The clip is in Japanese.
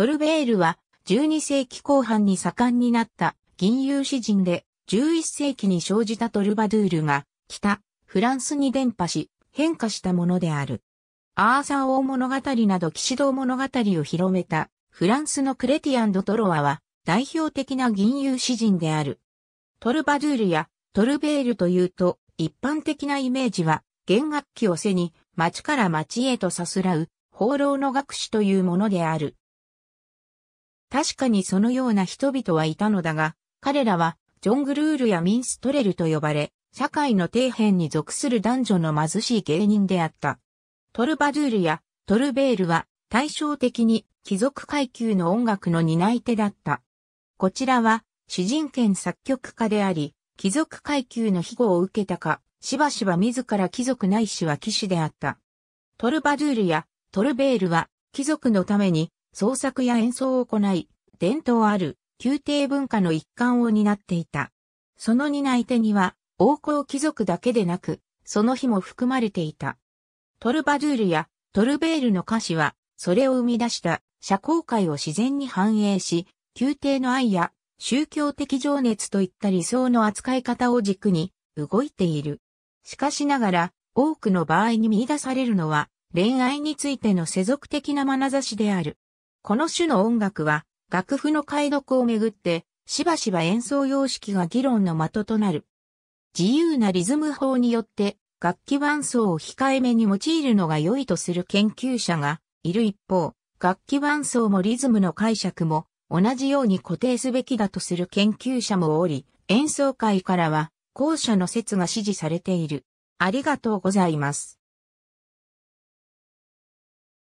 トルベールは12世紀後半に盛んになった銀融詩人で11世紀に生じたトルバドゥールが北フランスに伝播し変化したものである。アーサー王物語など騎士道物語を広めたフランスのクレティアン・ド・トロワは代表的な銀融詩人である。トルバドゥールやトルベールというと一般的なイメージは弦楽器を背に町から町へとさすらう放浪の学士というものである。確かにそのような人々はいたのだが、彼らは、ジョングルールやミンストレルと呼ばれ、社会の底辺に属する男女の貧しい芸人であった。トルバドゥールやトルベールは対照的に貴族階級の音楽の担い手だった。こちらは詩人権作曲家であり、貴族階級の庇護を受けたか、しばしば自ら貴族ないしは騎士であった。トルバドゥールやトルベールは貴族のために創作や演奏を行い、伝統ある宮廷文化の一環を担っていた。その担い手には、王侯貴族だけでなく、その日も含まれていた。トルバドゥールやトルベールの歌詞は、それを生み出した社交界を自然に反映し、宮廷の愛や宗教的情熱といった理想の扱い方を軸に動いている。しかしながら、多くの場合に見出されるのは、恋愛についての世俗的な眼差しである。この種の音楽は、楽譜の解読をめぐって、しばしば演奏様式が議論の的となる。自由なリズム法によって、楽器伴奏を控えめに用いるのが良いとする研究者がいる一方、楽器伴奏もリズムの解釈も同じように固定すべきだとする研究者もおり、演奏会からは後者の説が支持されている。ありがとうございます。